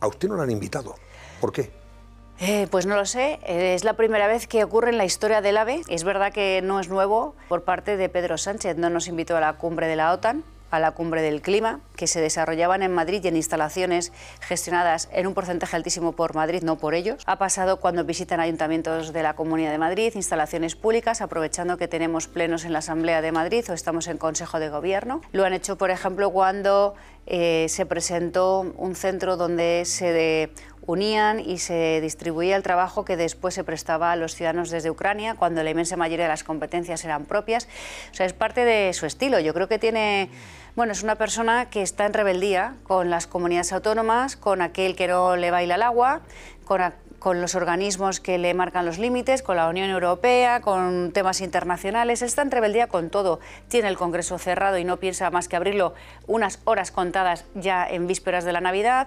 A usted no lo han invitado. ¿Por qué? Eh, pues no lo sé, eh, es la primera vez que ocurre en la historia del AVE. Es verdad que no es nuevo por parte de Pedro Sánchez, no nos invitó a la cumbre de la OTAN, a la cumbre del clima, que se desarrollaban en Madrid y en instalaciones gestionadas en un porcentaje altísimo por Madrid, no por ellos. Ha pasado cuando visitan ayuntamientos de la Comunidad de Madrid, instalaciones públicas, aprovechando que tenemos plenos en la Asamblea de Madrid o estamos en Consejo de Gobierno. Lo han hecho, por ejemplo, cuando eh, se presentó un centro donde se unían y se distribuía el trabajo que después se prestaba a los ciudadanos desde Ucrania, cuando la inmensa mayoría de las competencias eran propias. O sea, es parte de su estilo. Yo creo que tiene... Bueno, es una persona que está en rebeldía con las comunidades autónomas, con aquel que no le baila el agua, con, los organismos que le marcan los límites, con la Unión Europea, con temas internacionales. está en rebeldía con todo. Tiene el Congreso cerrado y no piensa más que abrirlo unas horas contadas ya en vísperas de la Navidad.